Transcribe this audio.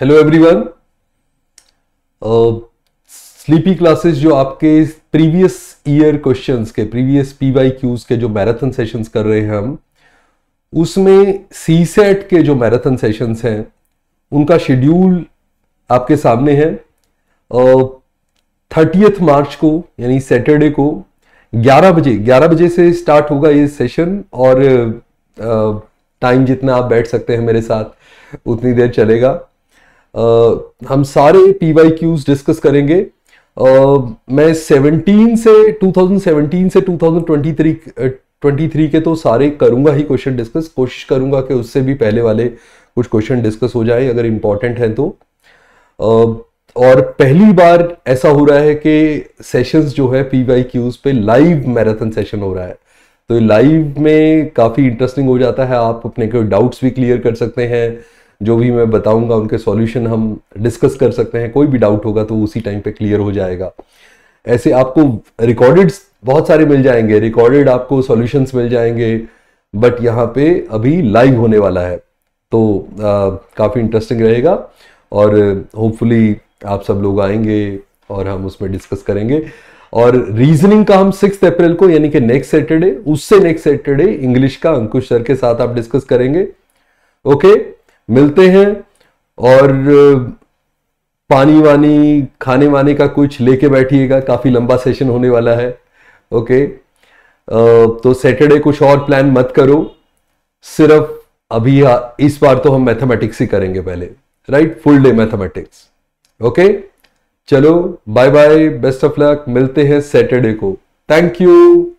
Hello everyone sleepy classes जो आपके previous year questions के प्रीवियस पी वाई क्यूज के जो मैराथन सेशंस कर रहे हैं हम उसमें सी सेट के जो मैराथन सेशंस हैं उनका शेड्यूल आपके सामने है थर्टीथ uh, मार्च को यानी सैटरडे को 11 बजे 11 बजे से स्टार्ट होगा ये सेशन और टाइम uh, जितना आप बैठ सकते हैं मेरे साथ उतनी देर चलेगा हम सारे पी वाई क्यूज डिस्कस करेंगे आ, मैं 17 से 2017 से 2023 23 के तो सारे करूंगा ही क्वेश्चन डिस्कस कोशिश करूंगा कि उससे भी पहले वाले कुछ क्वेश्चन डिस्कस हो जाए अगर इंपॉर्टेंट है तो आ, और पहली बार ऐसा हो रहा है कि सेशंस जो है पी वाई क्यूज पे लाइव मैराथन सेशन हो रहा है तो लाइव में काफ़ी इंटरेस्टिंग हो जाता है आप अपने कोई डाउट्स भी क्लियर कर सकते हैं जो भी मैं बताऊंगा उनके सॉल्यूशन हम डिस्कस कर सकते हैं कोई भी डाउट होगा तो उसी टाइम पे क्लियर हो जाएगा ऐसे आपको रिकॉर्डेड बहुत सारे मिल जाएंगे रिकॉर्डेड आपको सॉल्यूशंस मिल जाएंगे बट यहाँ पे अभी लाइव होने वाला है तो काफ़ी इंटरेस्टिंग रहेगा और होपफुली आप सब लोग आएंगे और हम उसमें डिस्कस करेंगे और रीजनिंग का हम सिक्स अप्रैल को यानी कि नेक्स्ट सैटरडे उससे नेक्स्ट सैटरडे इंग्लिश का अंकुश सर के साथ आप डिस्कस करेंगे ओके okay? मिलते हैं और पानी वानी खाने वाने का कुछ लेके बैठिएगा काफ़ी लंबा सेशन होने वाला है ओके तो सैटरडे कुछ और प्लान मत करो सिर्फ अभी इस बार तो हम मैथमेटिक्स ही करेंगे पहले right full day mathematics okay चलो bye bye best of luck मिलते हैं सैटरडे को थैंक यू